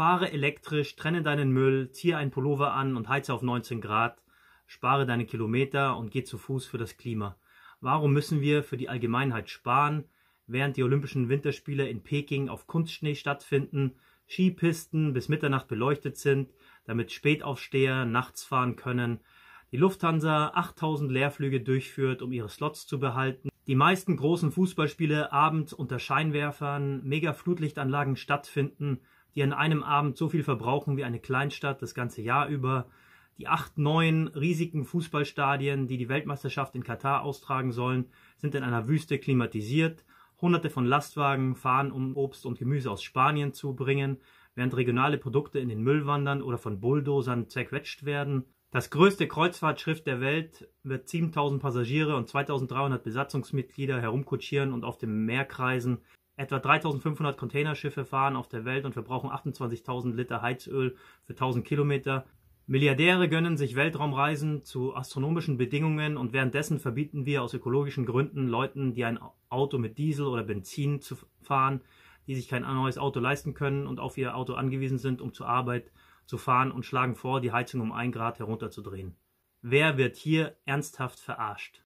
Fahre elektrisch, trenne deinen Müll, ziehe einen Pullover an und heize auf 19 Grad, spare deine Kilometer und geh zu Fuß für das Klima. Warum müssen wir für die Allgemeinheit sparen, während die Olympischen Winterspiele in Peking auf Kunstschnee stattfinden, Skipisten bis Mitternacht beleuchtet sind, damit Spätaufsteher nachts fahren können, die Lufthansa 8000 Leerflüge durchführt, um ihre Slots zu behalten, die meisten großen Fußballspiele abends unter Scheinwerfern, mega Flutlichtanlagen stattfinden, die an einem Abend so viel verbrauchen wie eine Kleinstadt das ganze Jahr über, die acht neuen riesigen Fußballstadien, die die Weltmeisterschaft in Katar austragen sollen, sind in einer Wüste klimatisiert, hunderte von Lastwagen fahren, um Obst und Gemüse aus Spanien zu bringen, während regionale Produkte in den Müll wandern oder von Bulldozern zerquetscht werden. Das größte Kreuzfahrtschiff der Welt wird 7000 Passagiere und 2300 Besatzungsmitglieder herumkutschieren und auf dem Meer kreisen, Etwa 3500 Containerschiffe fahren auf der Welt und verbrauchen 28.000 Liter Heizöl für 1000 Kilometer. Milliardäre gönnen sich Weltraumreisen zu astronomischen Bedingungen und währenddessen verbieten wir aus ökologischen Gründen Leuten, die ein Auto mit Diesel oder Benzin zu fahren, die sich kein neues Auto leisten können und auf ihr Auto angewiesen sind, um zur Arbeit zu fahren und schlagen vor, die Heizung um ein Grad herunterzudrehen. Wer wird hier ernsthaft verarscht?